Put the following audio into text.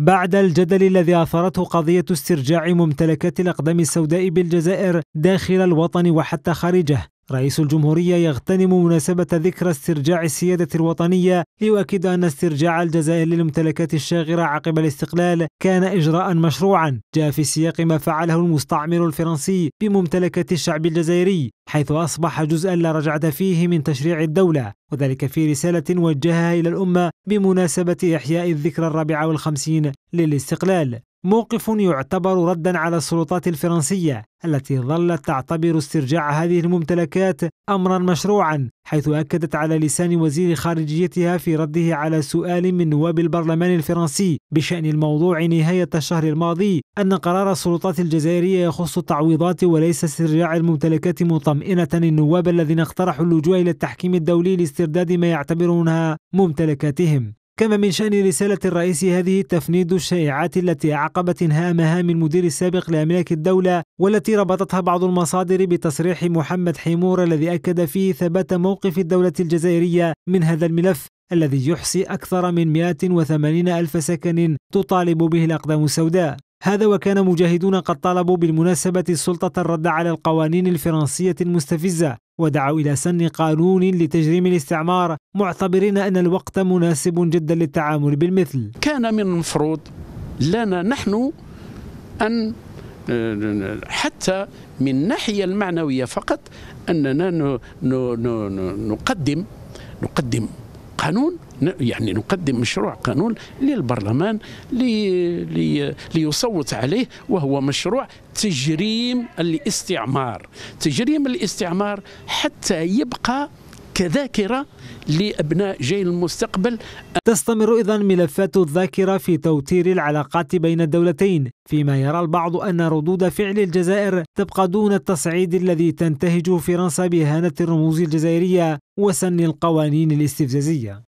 بعد الجدل الذي اثارته قضيه استرجاع ممتلكات الاقدام السوداء بالجزائر داخل الوطن وحتى خارجه رئيس الجمهورية يغتنم مناسبة ذكرى استرجاع السيادة الوطنية ليؤكد أن استرجاع الجزائر للممتلكات الشاغرة عقب الاستقلال كان إجراء مشروعا جاء في سياق ما فعله المستعمر الفرنسي بممتلكات الشعب الجزائري حيث أصبح جزءا لا رجعة فيه من تشريع الدولة وذلك في رسالة وجهها إلى الأمة بمناسبة إحياء الذكرى الرابعة والخمسين للاستقلال موقف يعتبر ردا على السلطات الفرنسية التي ظلت تعتبر استرجاع هذه الممتلكات أمرا مشروعا حيث أكدت على لسان وزير خارجيتها في رده على سؤال من نواب البرلمان الفرنسي بشأن الموضوع نهاية الشهر الماضي أن قرار السلطات الجزائرية يخص التعويضات وليس استرجاع الممتلكات مطمئنة النواب الذين اقترحوا اللجوء إلى التحكيم الدولي لاسترداد ما يعتبرونها ممتلكاتهم كما من شأن رسالة الرئيس هذه تفنيد الشائعات التي أعقبت إنهاء مهام المدير السابق لأملاك الدولة والتي ربطتها بعض المصادر بتصريح محمد حيمور الذي أكد فيه ثبات موقف الدولة الجزائرية من هذا الملف الذي يحصي أكثر من 180 ألف سكن تطالب به الأقدام السوداء هذا وكان مجاهدون قد طالبوا بالمناسبة السلطة الرد على القوانين الفرنسية المستفزة ودعوا إلى سن قانون لتجريم الاستعمار معتبرين أن الوقت مناسب جدا للتعامل بالمثل كان من المفروض لنا نحن أن حتى من الناحية المعنوية فقط أننا نقدم نقدم قانون يعني نقدم مشروع قانون للبرلمان لي لي ليصوت عليه وهو مشروع تجريم الاستعمار تجريم الاستعمار حتى يبقى كذاكرة لأبناء جيل المستقبل تستمر إذا ملفات الذاكرة في توتير العلاقات بين الدولتين فيما يرى البعض أن ردود فعل الجزائر تبقى دون التصعيد الذي تنتهج فرنسا بإهانة الرموز الجزائرية وسن القوانين الاستفزازية